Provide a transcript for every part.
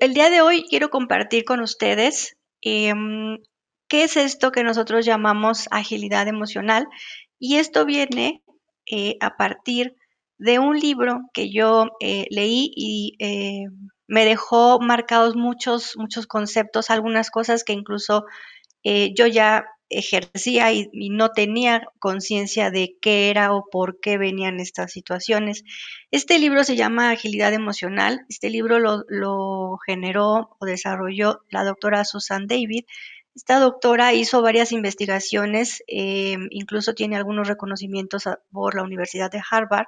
el día de hoy quiero compartir con ustedes em, qué es esto que nosotros llamamos agilidad emocional. Y esto viene eh, a partir de un libro que yo eh, leí y eh, me dejó marcados muchos, muchos conceptos, algunas cosas que incluso yo ya ejercía y, no tenía conciencia de qué era o por qué venían estas situaciones. Este libro se llama Agilidad Emocional. Este libro lo, generó o desarrolló la doctora Susan David. Esta doctora hizo varias investigaciones, eh, incluso tiene algunos reconocimientos por la Universidad de Harvard,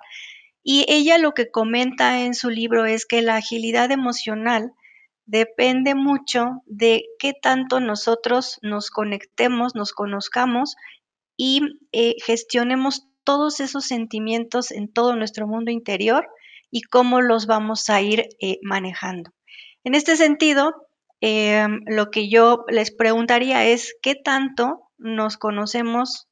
y ella lo que comenta en su libro es que la agilidad emocional depende mucho de qué tanto nosotros nos conectemos, nos conozcamos y eh, gestionemos todos esos sentimientos en todo nuestro mundo interior y cómo los vamos a ir eh, manejando. En este sentido, eh, lo que yo les preguntaría es qué tanto nos conocemos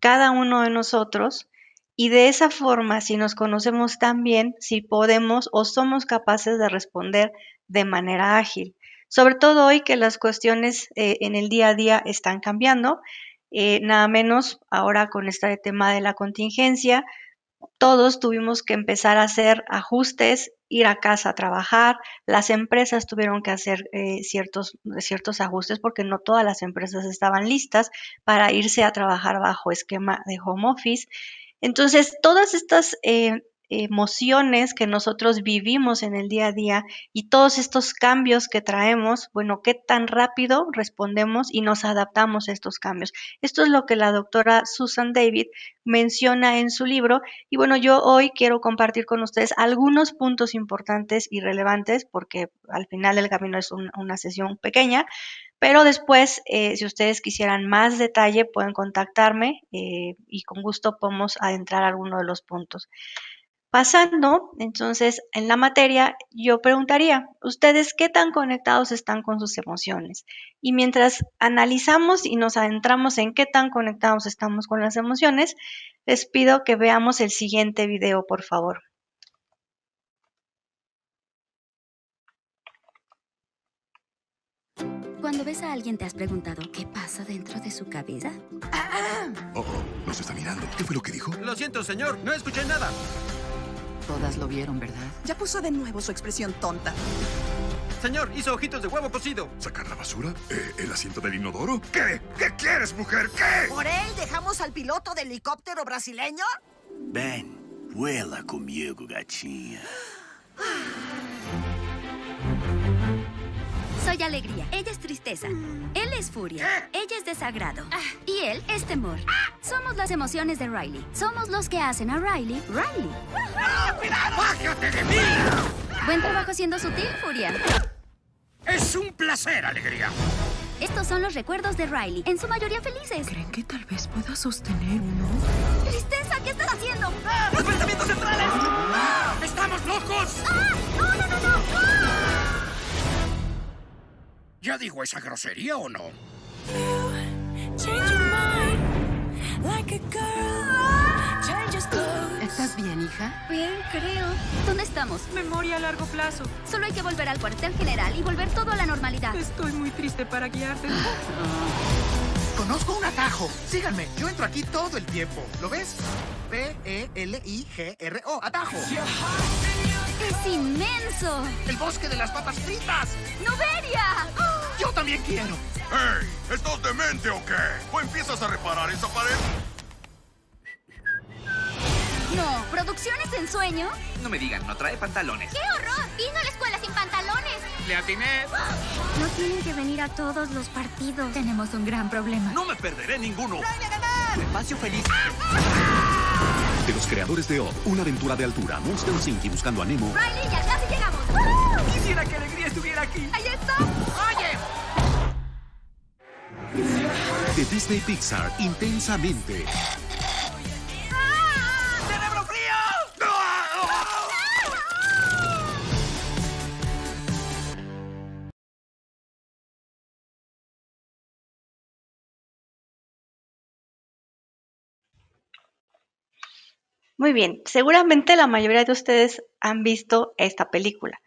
cada uno de nosotros y de esa forma, si nos conocemos tan bien, si podemos o somos capaces de responder de manera ágil. Sobre todo hoy que las cuestiones eh, en el día a día están cambiando, eh, nada menos ahora con este tema de la contingencia, todos tuvimos que empezar a hacer ajustes, ir a casa a trabajar, las empresas tuvieron que hacer eh, ciertos, ciertos ajustes porque no todas las empresas estaban listas para irse a trabajar bajo esquema de home office. Entonces, todas estas emociones que nosotros vivimos en el día a día y todos estos cambios que traemos, bueno, qué tan rápido respondemos y nos adaptamos a estos cambios. Esto es lo que la doctora Susan David menciona en su libro y bueno, yo hoy quiero compartir con ustedes algunos puntos importantes y relevantes porque al final el camino es una sesión pequeña, pero después, eh, si ustedes quisieran más detalle, pueden contactarme eh, y con gusto podemos adentrar alguno de los puntos. Pasando, entonces, en la materia, yo preguntaría, ¿ustedes qué tan conectados están con sus emociones? Y mientras analizamos y nos adentramos en qué tan conectados estamos con las emociones, les pido que veamos el siguiente video, por favor. Cuando ves a alguien, ¿te has preguntado qué pasa dentro de su cabeza? Oh, oh, nos está mirando. ¿Qué fue lo que dijo? Lo siento, señor. No escuché nada. Todas lo vieron, ¿verdad? Ya puso de nuevo su expresión tonta. Señor, hizo ojitos de huevo cocido. ¿Sacar la basura? Eh, ¿El asiento del inodoro? ¿Qué? ¿Qué quieres, mujer? ¿Qué? ¿Por él dejamos al piloto de helicóptero brasileño? Ven, vuela conmigo, gachinha. Soy alegría. Ella es tristeza. Él es furia. Ella es desagrado. Ah. Y él es temor. Somos las emociones de Riley. Somos los que hacen a Riley, Riley. ¡Ah, ¡Bájate de mí! Buen trabajo siendo sutil, furia. Es un placer, alegría. Estos son los recuerdos de Riley, en su mayoría felices. ¿Creen que tal vez pueda sostener uno? ¡Tristeza! ¿Qué estás haciendo? ¡Ah! ¡Los pensamientos centrales! ¡Estamos locos! no, no, no! ¿Ya digo esa grosería o no? ¿Estás bien, hija? Bien, creo. ¿Dónde estamos? Memoria a largo plazo. Solo hay que volver al cuartel general y volver todo a la normalidad. Estoy muy triste para guiarte. Ah. Conozco un atajo. Síganme, yo entro aquí todo el tiempo. ¿Lo ves? P-E-L-I-G-R-O, e atajo. ¡Es inmenso! ¡El bosque de las papas fritas! ¡Noveria! ¡Yo también quiero! ¡Hey! ¿Estás demente o qué? ¿O empiezas a reparar esa pared? No, ¿producciones en sueño? No me digan, no trae pantalones. ¡Qué horror! Vino a la escuela sin pantalones. Le atiné. No tienen que venir a todos los partidos. Tenemos un gran problema. No me perderé ninguno. ¡Dale, Espacio feliz. ¡Ah! De los creadores de Up, Una aventura de altura, Monster Inc. Buscando a Nemo. Riley, ya casi llegamos. ¡Oh! Quisiera que Alegría estuviera aquí. ¡Ahí está! ¡Oye! De Disney Pixar, intensamente. Muy bien, seguramente la mayoría de ustedes han visto esta película.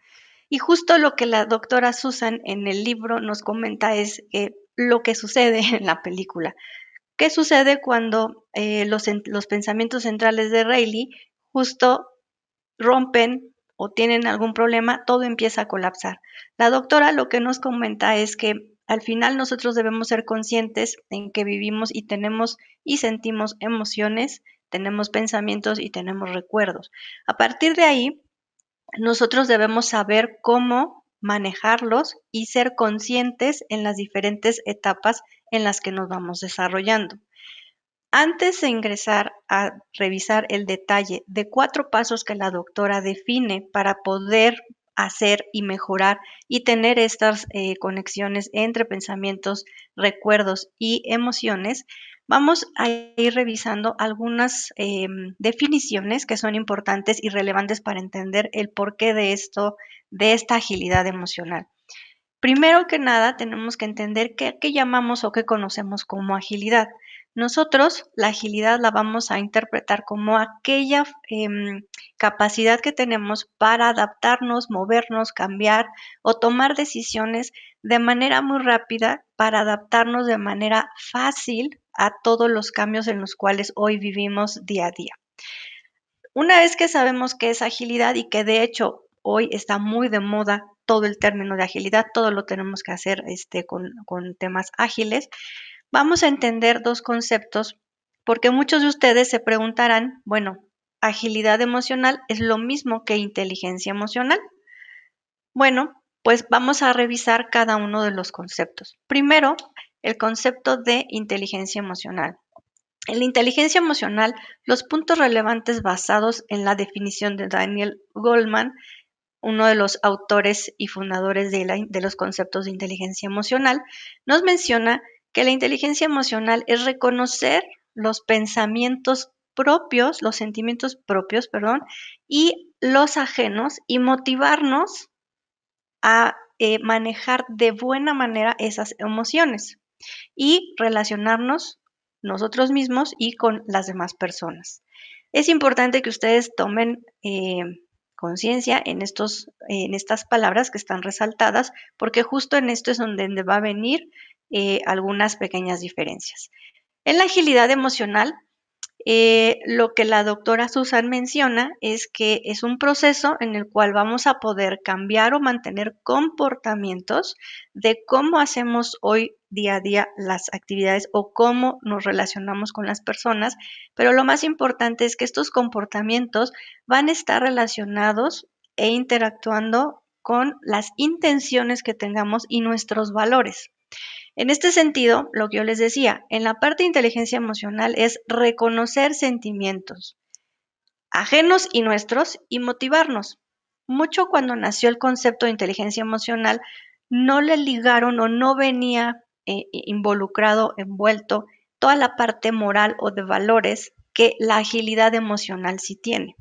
Y justo lo que la doctora Susan en el libro nos comenta es eh, lo que sucede en la película. ¿Qué sucede cuando eh, los, los pensamientos centrales de Rayleigh justo rompen o tienen algún problema? Todo empieza a colapsar. La doctora lo que nos comenta es que al final nosotros debemos ser conscientes en que vivimos y tenemos y sentimos emociones tenemos pensamientos y tenemos recuerdos. A partir de ahí, nosotros debemos saber cómo manejarlos y ser conscientes en las diferentes etapas en las que nos vamos desarrollando. Antes de ingresar a revisar el detalle de cuatro pasos que la doctora define para poder hacer y mejorar y tener estas eh, conexiones entre pensamientos, recuerdos y emociones, Vamos a ir revisando algunas em, definiciones que son importantes y relevantes para entender el porqué de esto, de esta agilidad emocional. Primero que nada, tenemos que entender qué, llamamos o qué conocemos como agilidad. Nosotros la agilidad la vamos a interpretar como aquella em, capacidad que tenemos para adaptarnos, movernos, cambiar o tomar decisiones de manera muy rápida para adaptarnos de manera fácil a todos los cambios en los cuales hoy vivimos día a día. Una vez que sabemos qué es agilidad y que de hecho hoy está muy de moda todo el término de agilidad, todo lo tenemos que hacer este, con, con temas ágiles, vamos a entender dos conceptos porque muchos de ustedes se preguntarán, bueno, agilidad emocional es lo mismo que inteligencia emocional. Bueno, pues vamos a revisar cada uno de los conceptos. Primero, el concepto de inteligencia emocional. En la inteligencia emocional, los puntos relevantes basados en la definición de Daniel Goldman, uno de los autores y fundadores de, los conceptos de inteligencia emocional, nos menciona que la inteligencia emocional es reconocer los pensamientos propios, los sentimientos propios, perdón, y los ajenos y motivarnos a eh, manejar de buena manera esas emociones y relacionarnos nosotros mismos y con las demás personas. Es importante que ustedes tomen eh, conciencia en, en estas palabras que están resaltadas, porque justo en esto es donde va a venir eh, algunas pequeñas diferencias. En la agilidad emocional eh, lo que la doctora Susan menciona es que es un proceso en el cual vamos a poder cambiar o mantener comportamientos de cómo hacemos hoy día a día las actividades o cómo nos relacionamos con las personas, pero lo más importante es que estos comportamientos van a estar relacionados e interactuando con las intenciones que tengamos y nuestros valores. En este sentido, lo que yo les decía, en la parte de inteligencia emocional es reconocer sentimientos ajenos y nuestros y motivarnos. Mucho cuando nació el concepto de inteligencia emocional, no le ligaron o no venía eh, involucrado, envuelto, toda la parte moral o de valores que la agilidad emocional sí tiene.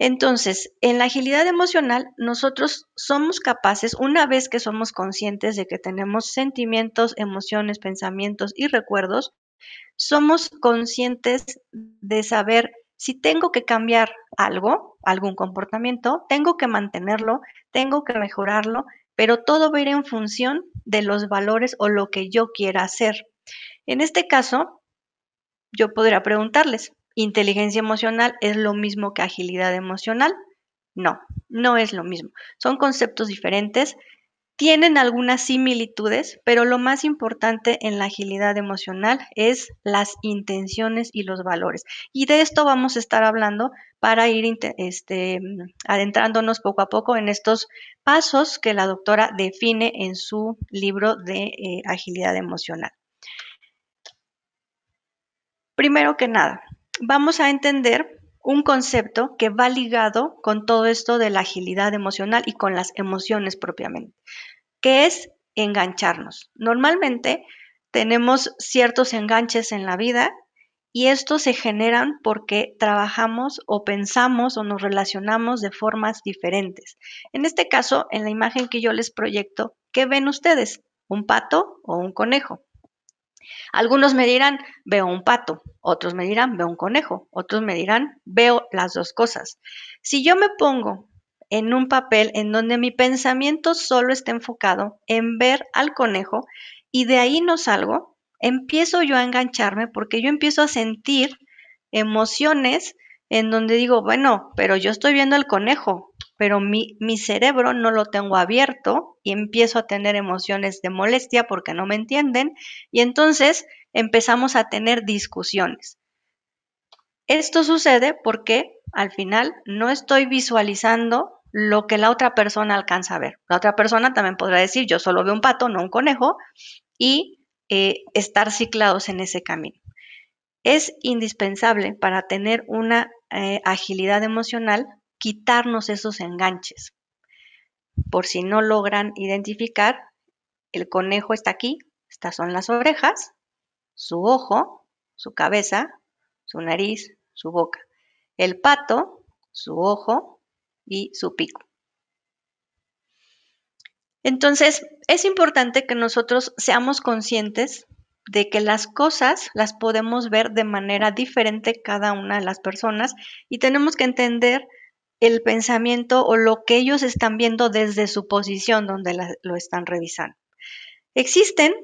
Entonces, en la agilidad emocional, nosotros somos capaces, una vez que somos conscientes de que tenemos sentimientos, emociones, pensamientos y recuerdos, somos conscientes de saber si tengo que cambiar algo, algún comportamiento, tengo que mantenerlo, tengo que mejorarlo, pero todo va a ir en función de los valores o lo que yo quiera hacer. En este caso, yo podría preguntarles, inteligencia emocional es lo mismo que agilidad emocional. No, no es lo mismo. Son conceptos diferentes, tienen algunas similitudes, pero lo más importante en la agilidad emocional es las intenciones y los valores. Y de esto vamos a estar hablando para ir este, adentrándonos poco a poco en estos pasos que la doctora define en su libro de eh, agilidad emocional. Primero que nada, vamos a entender un concepto que va ligado con todo esto de la agilidad emocional y con las emociones propiamente, que es engancharnos. Normalmente tenemos ciertos enganches en la vida y estos se generan porque trabajamos o pensamos o nos relacionamos de formas diferentes. En este caso, en la imagen que yo les proyecto, ¿qué ven ustedes? ¿Un pato o un conejo? Algunos me dirán, veo un pato, otros me dirán, veo un conejo, otros me dirán, veo las dos cosas. Si yo me pongo en un papel en donde mi pensamiento solo está enfocado en ver al conejo y de ahí no salgo, empiezo yo a engancharme porque yo empiezo a sentir emociones en donde digo, bueno, pero yo estoy viendo al conejo, pero mi, cerebro no lo tengo abierto y empiezo a tener emociones de molestia porque no me entienden y entonces empezamos a tener discusiones. Esto sucede porque al final no estoy visualizando lo que la otra persona alcanza a ver. La otra persona también podrá decir, yo solo veo un pato, no un conejo, y eh, estar ciclados en ese camino. Es indispensable para tener una eh, agilidad emocional quitarnos esos enganches. Por si no logran identificar, el conejo está aquí, estas son las orejas, su ojo, su cabeza, su nariz, su boca. El pato, su ojo y su pico. Entonces, es importante que nosotros seamos conscientes de que las cosas las podemos ver de manera diferente cada una de las personas y tenemos que entender el pensamiento o lo que ellos están viendo desde su posición donde lo están revisando. Existen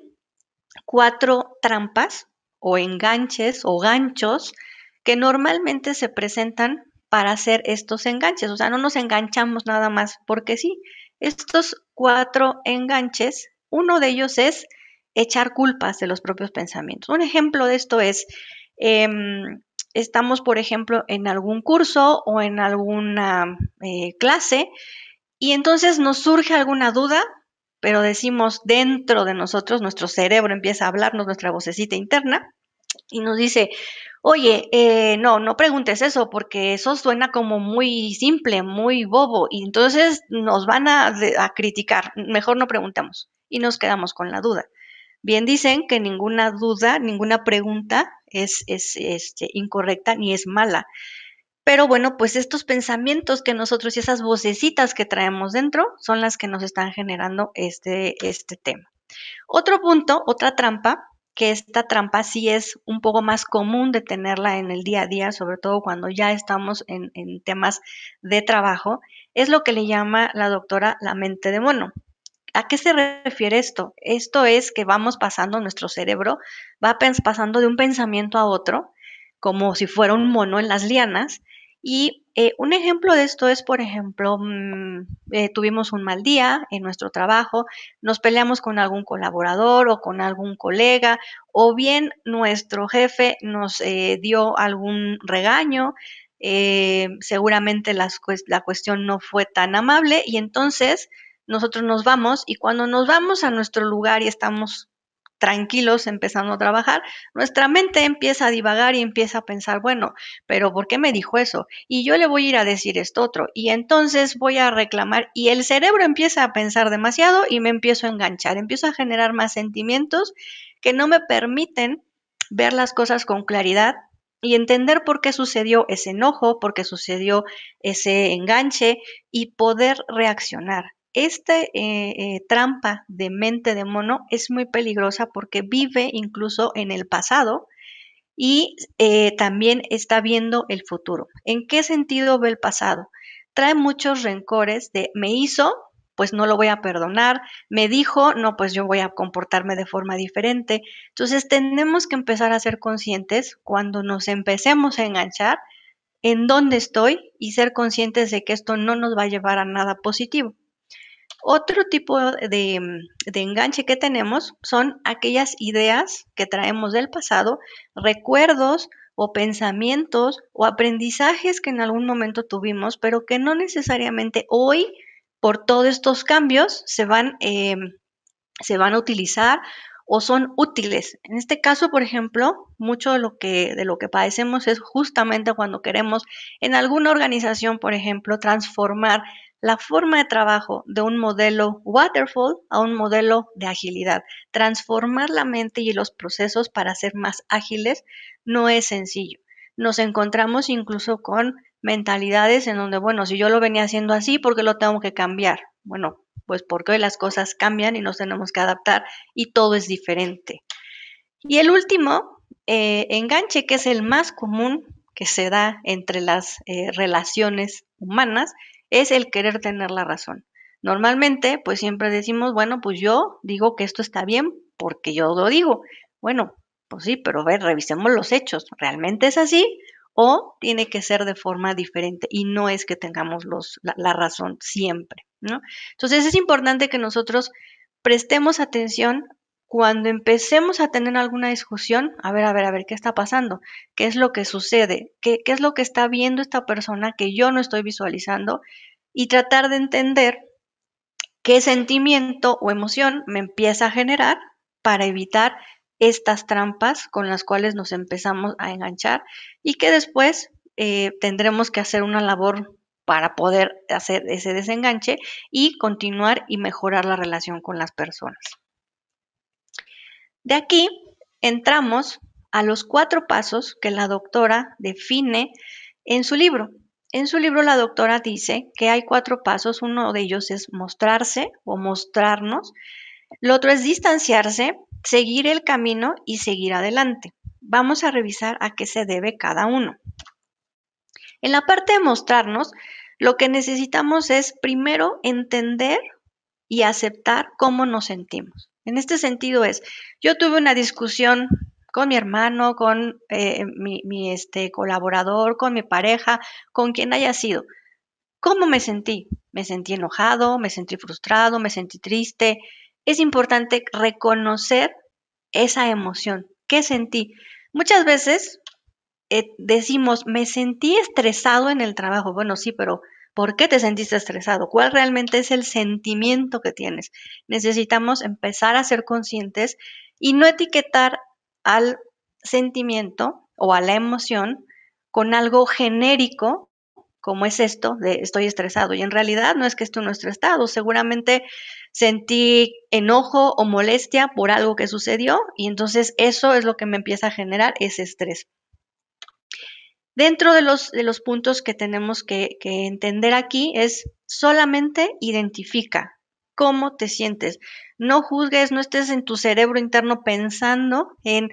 cuatro trampas o enganches o ganchos que normalmente se presentan para hacer estos enganches. O sea, no nos enganchamos nada más porque sí. Estos cuatro enganches, uno de ellos es echar culpas de los propios pensamientos. Un ejemplo de esto es, em, estamos, por ejemplo, en algún curso o en alguna eh, clase y entonces nos surge alguna duda, pero decimos dentro de nosotros, nuestro cerebro empieza a hablarnos, nuestra vocecita interna, y nos dice, oye, eh, no, no preguntes eso porque eso suena como muy simple, muy bobo, y entonces nos van a, a criticar, mejor no preguntamos y nos quedamos con la duda. Bien dicen que ninguna duda, ninguna pregunta es, este, incorrecta ni es mala. Pero bueno, pues estos pensamientos que nosotros y esas vocecitas que traemos dentro son las que nos están generando este, este tema. Otro punto, otra trampa, que esta trampa sí es un poco más común de tenerla en el día a día, sobre todo cuando ya estamos en temas de trabajo, es lo que le llama la doctora la mente de mono. ¿A qué se refiere esto? Esto es que vamos pasando, nuestro cerebro va pasando de un pensamiento a otro, como si fuera un mono en las lianas. Y eh, un ejemplo de esto es, por ejemplo, mm, eh, tuvimos un mal día en nuestro trabajo, nos peleamos con algún colaborador o con algún colega, o bien nuestro jefe nos eh, dio algún regaño, seguramente la cuestión no fue tan amable y entonces nosotros nos vamos y cuando nos vamos a nuestro lugar y estamos tranquilos empezando a trabajar, nuestra mente empieza a divagar y empieza a pensar, bueno, pero ¿por qué me dijo eso? Y yo le voy a ir a decir esto otro y entonces voy a reclamar y el cerebro empieza a pensar demasiado y me empiezo a enganchar, empiezo a generar más sentimientos que no me permiten ver las cosas con claridad y entender por qué sucedió ese enojo, por qué sucedió ese enganche y poder reaccionar esta eh, eh, trampa de mente de mono es muy peligrosa porque vive incluso en el pasado y eh, también está viendo el futuro. ¿En qué sentido ve el pasado? Trae muchos rencores de me hizo, pues no lo voy a perdonar, me dijo, no, pues yo voy a comportarme de forma diferente. Entonces tenemos que empezar a ser conscientes cuando nos empecemos a enganchar en dónde estoy y ser conscientes de que esto no nos va a llevar a nada positivo. Otro tipo de, enganche que tenemos son aquellas ideas que traemos del pasado, recuerdos o pensamientos o aprendizajes que en algún momento tuvimos, pero que no necesariamente hoy, por todos estos cambios, se van, em, se van a utilizar o son útiles. En este caso, por ejemplo, mucho lo que de lo que padecemos es justamente cuando queremos en alguna organización, por ejemplo, transformar la forma de trabajo de un modelo waterfall a un modelo de agilidad. Transformar la mente y los procesos para ser más ágiles no es sencillo. Nos encontramos incluso con mentalidades en donde, bueno, si yo lo venía haciendo así, ¿por qué lo tengo que cambiar? Bueno, pues porque hoy las cosas cambian y nos tenemos que adaptar y todo es diferente. Y el último eh, enganche, que es el más común que se da entre las eh, relaciones humanas, es el querer tener la razón. Normalmente, pues siempre decimos, bueno, pues yo digo que esto está bien porque yo lo digo. Bueno, pues sí, pero a ver, revisemos los hechos. ¿Realmente es así? ¿O tiene que ser de forma diferente? Y no es que tengamos los, la, razón siempre, ¿no? Entonces es importante que nosotros prestemos atención cuando empecemos a tener alguna discusión, a ver, a ver, a ver, ¿qué está pasando? ¿Qué es lo que sucede? ¿Qué, es lo que está viendo esta persona que yo no estoy visualizando? Y tratar de entender qué sentimiento o emoción me empieza a generar para evitar estas trampas con las cuales nos empezamos a enganchar y que después eh, tendremos que hacer una labor para poder hacer ese desenganche y continuar y mejorar la relación con las personas. De aquí entramos a los cuatro pasos que la doctora define en su libro. En su libro la doctora dice que hay cuatro pasos. Uno de ellos es mostrarse o mostrarnos. Lo otro es distanciarse, seguir el camino y seguir adelante. Vamos a revisar a qué se debe cada uno. En la parte de mostrarnos, lo que necesitamos es primero entender y aceptar cómo nos sentimos. En este sentido es, yo tuve una discusión con mi hermano, con eh, mi, este, colaborador, con mi pareja, con quien haya sido. ¿Cómo me sentí? Me sentí enojado, me sentí frustrado, me sentí triste. Es importante reconocer esa emoción. ¿Qué sentí? Muchas veces eh, decimos, me sentí estresado en el trabajo. Bueno, sí, pero ¿Por qué te sentiste estresado? ¿Cuál realmente es el sentimiento que tienes? Necesitamos empezar a ser conscientes y no etiquetar al sentimiento o a la emoción con algo genérico como es esto de estoy estresado. Y en realidad no es que esté nuestro estado, seguramente sentí enojo o molestia por algo que sucedió y entonces eso es lo que me empieza a generar ese estrés. Dentro de los, de los puntos que tenemos que, que entender aquí es solamente identifica cómo te sientes. No juzgues, no estés en tu cerebro interno pensando en,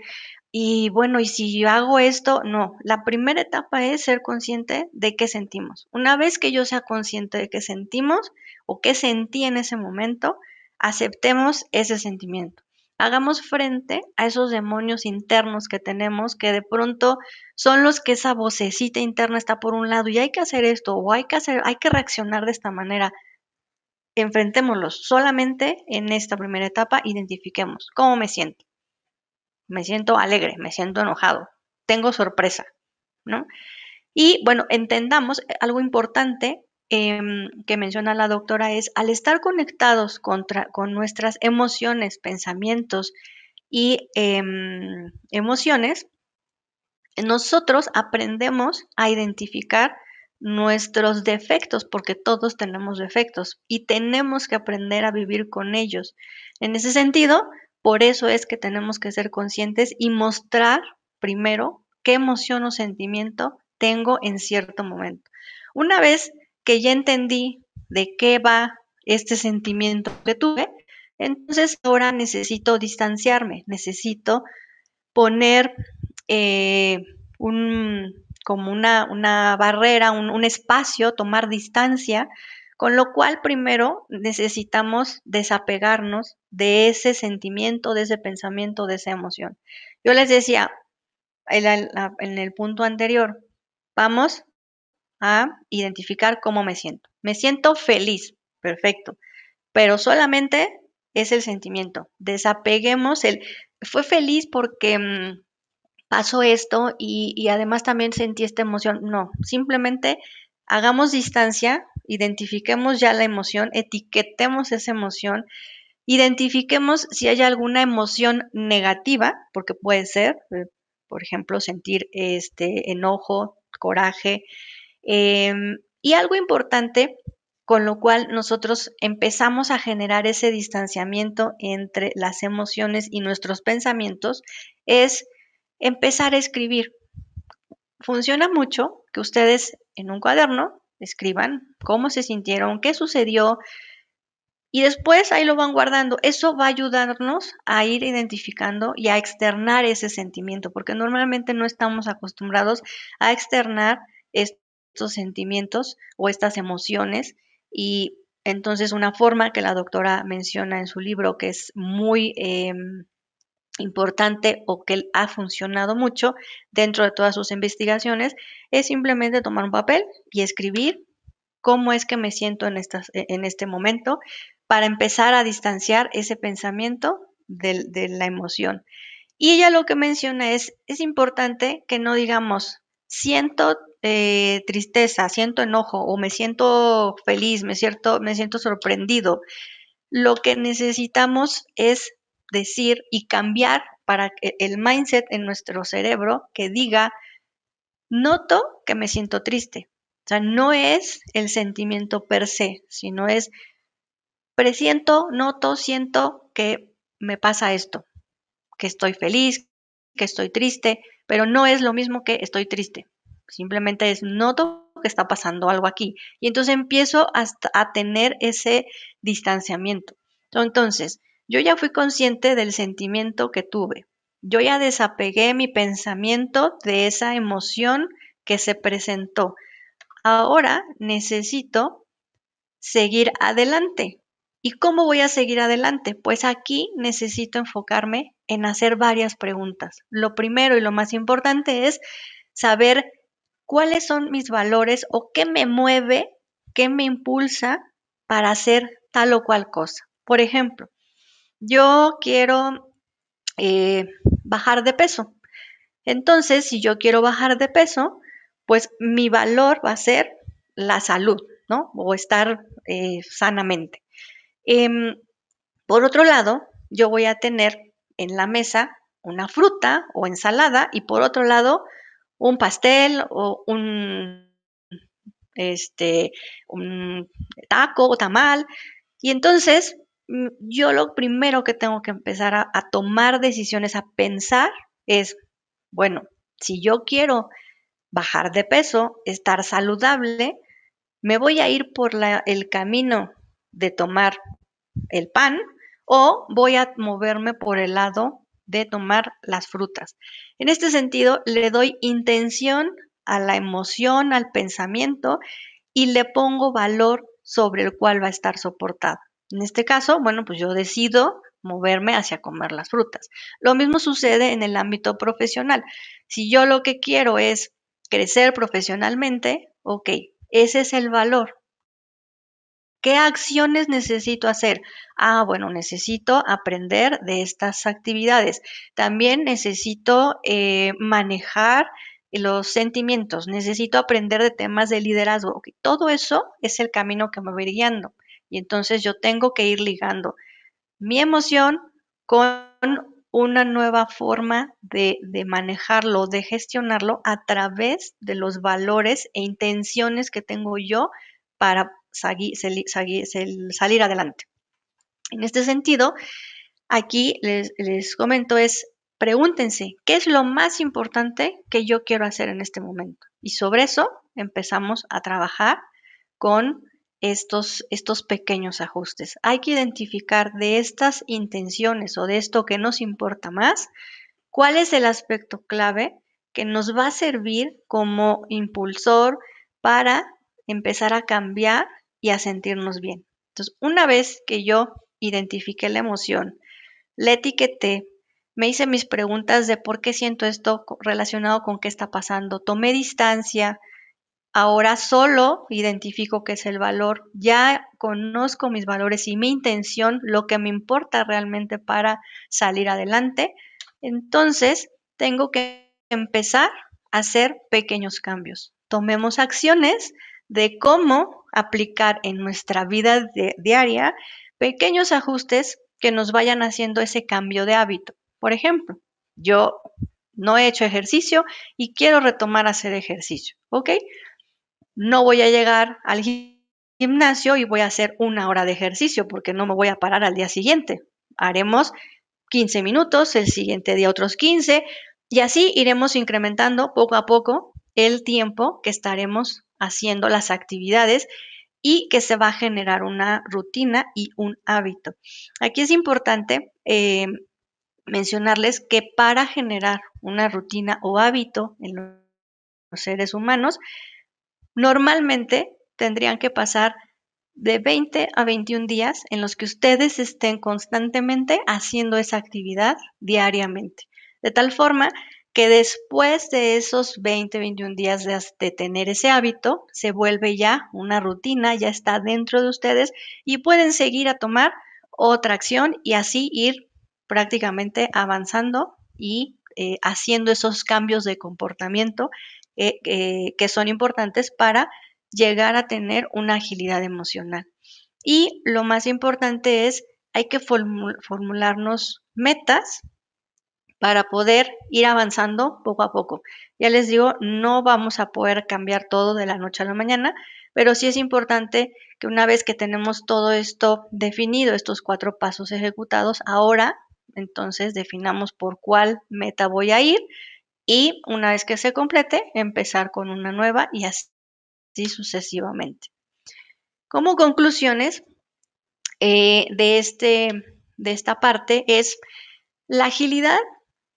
y bueno, y si yo hago esto, no. La primera etapa es ser consciente de qué sentimos. Una vez que yo sea consciente de qué sentimos o qué sentí en ese momento, aceptemos ese sentimiento hagamos frente a esos demonios internos que tenemos, que de pronto son los que esa vocecita interna está por un lado y hay que hacer esto o hay que hacer, hay que reaccionar de esta manera. Enfrentémoslos solamente en esta primera etapa, identifiquemos cómo me siento. Me siento alegre, me siento enojado, tengo sorpresa, ¿no? Y bueno, entendamos algo importante Em, que menciona la doctora es, al estar conectados con nuestras emociones, pensamientos y em, emociones, nosotros aprendemos a identificar nuestros defectos, porque todos tenemos defectos y tenemos que aprender a vivir con ellos. En ese sentido, por eso es que tenemos que ser conscientes y mostrar primero qué emoción o sentimiento tengo en cierto momento. Una vez que ya entendí de qué va este sentimiento que tuve, entonces ahora necesito distanciarme, necesito poner eh, como una, una barrera, un, un, espacio, tomar distancia, con lo cual primero necesitamos desapegarnos de ese sentimiento, de ese pensamiento, de esa emoción. Yo les decía en el punto anterior, vamos a identificar cómo me siento. Me siento feliz, perfecto, pero solamente es el sentimiento. Desapeguemos el, fue feliz porque mm, pasó esto y, y además también sentí esta emoción. No, simplemente hagamos distancia, identifiquemos ya la emoción, etiquetemos esa emoción, identifiquemos si hay alguna emoción negativa, porque puede ser, eh, por ejemplo, sentir este enojo, coraje, Em, y algo importante, con lo cual nosotros empezamos a generar ese distanciamiento entre las emociones y nuestros pensamientos, es empezar a escribir. Funciona mucho que ustedes en un cuaderno escriban cómo se sintieron, qué sucedió, y después ahí lo van guardando. Eso va a ayudarnos a ir identificando y a externar ese sentimiento, porque normalmente no estamos acostumbrados a externar esto estos sentimientos o estas emociones y entonces una forma que la doctora menciona en su libro que es muy em, importante o que ha funcionado mucho dentro de todas sus investigaciones es simplemente tomar un papel y escribir cómo es que me siento en, e, en este momento para empezar a distanciar ese pensamiento de, de la emoción. Y ella lo que menciona es, es importante que no digamos, siento eh, tristeza, siento enojo o me siento feliz, me siento, me siento sorprendido, lo que necesitamos es decir y cambiar para que el mindset en nuestro cerebro que diga, noto que me siento triste. O sea, no es el sentimiento per se, sino es presiento, noto, siento que me pasa esto, que estoy feliz, que estoy triste, pero no es lo mismo que estoy triste. Simplemente es noto que está pasando algo aquí. Y entonces empiezo a tener ese distanciamiento. Entonces, yo ya fui consciente del sentimiento que tuve. Yo ya desapegué mi pensamiento de esa emoción que se presentó. Ahora necesito seguir adelante. ¿Y cómo voy a seguir adelante? Pues aquí necesito enfocarme en hacer varias preguntas. Lo primero y lo más importante es saber cuáles son mis valores o qué me mueve, qué me impulsa para hacer tal o cual cosa. Por ejemplo, yo quiero eh, bajar de peso. Entonces, si yo quiero bajar de peso, pues mi valor va a ser la salud, ¿no? O estar eh, sanamente. Em, por otro lado, yo voy a tener en la mesa una fruta o ensalada y por otro lado, un pastel o un, este, un taco o tamal. Y entonces mm, yo lo primero que tengo que empezar a, tomar decisiones, a pensar, es, bueno, si yo quiero bajar de peso, estar saludable, me voy a ir por el camino de tomar el pan o voy a moverme por el lado de tomar las frutas. En este sentido, le doy intención a la emoción, al pensamiento y le pongo valor sobre el cual va a estar soportado. En este caso, bueno, pues yo decido moverme hacia comer las frutas. Lo mismo sucede en el ámbito profesional. Si yo lo que quiero es crecer profesionalmente, ok, ese es el valor ¿Qué acciones necesito hacer? Ah, bueno, necesito aprender de estas actividades. También necesito eh, manejar los sentimientos, necesito aprender de temas de liderazgo. Todo eso es el camino que me voy guiando. Y entonces yo tengo que ir ligando mi emoción con una nueva forma de, de, manejarlo, de gestionarlo a través de los valores e intenciones que tengo yo para salir adelante. En este sentido, aquí les, comento es, pregúntense, ¿qué es lo más importante que yo quiero hacer en este momento? Y sobre eso empezamos a trabajar con estos, estos, pequeños ajustes. Hay que identificar de estas intenciones o de esto que nos importa más, cuál es el aspecto clave que nos va a servir como impulsor para empezar a cambiar y a sentirnos bien. Entonces, una vez que yo identifiqué la emoción, la etiqueté, me hice mis preguntas de por qué siento esto relacionado con qué está pasando, tomé distancia, ahora solo identifico qué es el valor, ya conozco mis valores y mi intención, lo que me importa realmente para salir adelante, entonces tengo que empezar a hacer pequeños cambios. Tomemos acciones de cómo aplicar en nuestra vida diaria pequeños ajustes que nos vayan haciendo ese cambio de hábito. Por ejemplo, yo no he hecho ejercicio y quiero retomar a hacer ejercicio, ¿ok? No voy a llegar al gimnasio y voy a hacer una hora de ejercicio porque no me voy a parar al día siguiente. Haremos 15 minutos, el siguiente día otros 15 y así iremos incrementando poco a poco el tiempo que estaremos haciendo las actividades y que se va a generar una rutina y un hábito. Aquí es importante eh, mencionarles que para generar una rutina o hábito en los seres humanos, normalmente tendrían que pasar de 20 a 21 días en los que ustedes estén constantemente haciendo esa actividad diariamente. De tal forma que después de esos 20, 21 días de, tener ese hábito, se vuelve ya una rutina, ya está dentro de ustedes y pueden seguir a tomar otra acción y así ir prácticamente avanzando y eh, haciendo esos cambios de comportamiento eh, eh, que son importantes para llegar a tener una agilidad emocional. Y lo más importante es, hay que formularnos metas para poder ir avanzando poco a poco. Ya les digo, no vamos a poder cambiar todo de la noche a la mañana, pero sí es importante que una vez que tenemos todo esto definido, estos cuatro pasos ejecutados, ahora entonces definamos por cuál meta voy a ir y una vez que se complete, empezar con una nueva y así sucesivamente. Como conclusiones eh, de, este, de esta parte es la agilidad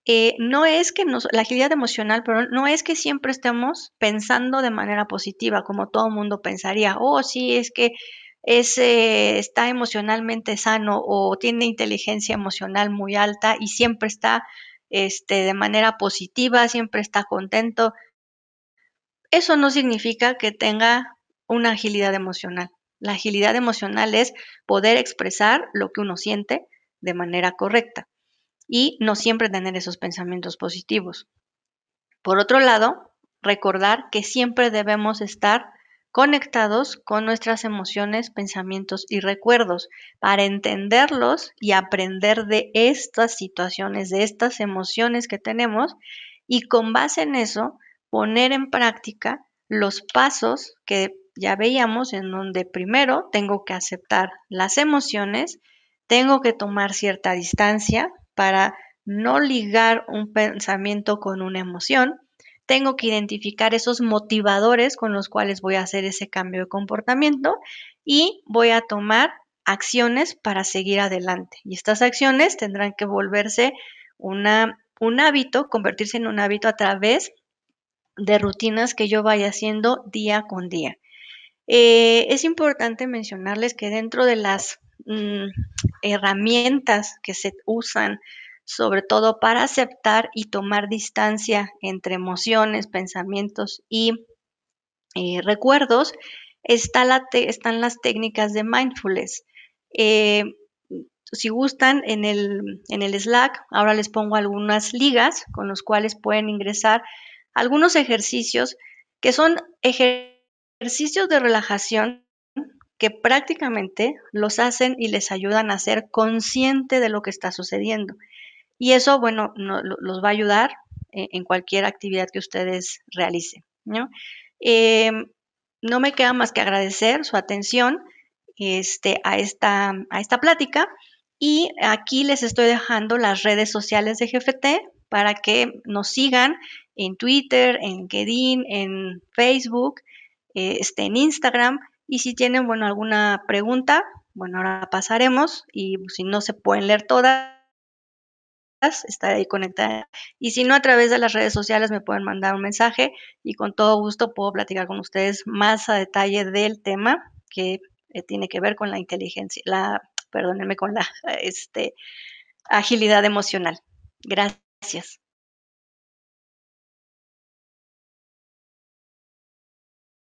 eh, no es que nos, la agilidad emocional, pero no es que siempre estemos pensando de manera positiva, como todo mundo pensaría, oh, sí, es que está emocionalmente sano o tiene inteligencia emocional muy alta y siempre está este, de manera positiva, siempre está contento. Eso no significa que tenga una agilidad emocional. La agilidad emocional es poder expresar lo que uno siente de manera correcta y no siempre tener esos pensamientos positivos. Por otro lado, recordar que siempre debemos estar conectados con nuestras emociones, pensamientos y recuerdos para entenderlos y aprender de estas situaciones, de estas emociones que tenemos y con base en eso poner en práctica los pasos que ya veíamos en donde primero tengo que aceptar las emociones, tengo que tomar cierta distancia para no ligar un pensamiento con una emoción, tengo que identificar esos motivadores con los cuales voy a hacer ese cambio de comportamiento y voy a tomar acciones para seguir adelante. Y estas acciones tendrán que volverse una, un hábito, convertirse en un hábito a través de rutinas que yo vaya haciendo día con día. Eh, es importante mencionarles que dentro de las Mm, herramientas que se usan sobre todo para aceptar y tomar distancia entre emociones, pensamientos y eh, recuerdos, están las técnicas de mindfulness. Eh, si gustan, en el, Slack, ahora les pongo algunas ligas con los cuales pueden ingresar algunos ejercicios que son ejercicios de relajación que prácticamente los hacen y les ayudan a ser consciente de lo que está sucediendo. Y eso, bueno, los va a ayudar en cualquier actividad que ustedes realicen. Eh, ¿no? me queda más que agradecer su atención este, a, esta, a esta plática y aquí les estoy dejando las redes sociales de GFT para que nos sigan en Twitter, en LinkedIn, en Facebook, eh, este, en Instagram y si tienen, bueno, alguna pregunta, bueno, ahora pasaremos y si no se pueden leer todas, estar ahí conectada. Y si no, a través de las redes sociales me pueden mandar un mensaje y con todo gusto puedo platicar con ustedes más a detalle del tema que eh, tiene que ver con la inteligencia, la, perdónenme, con la este, agilidad emocional. Gracias.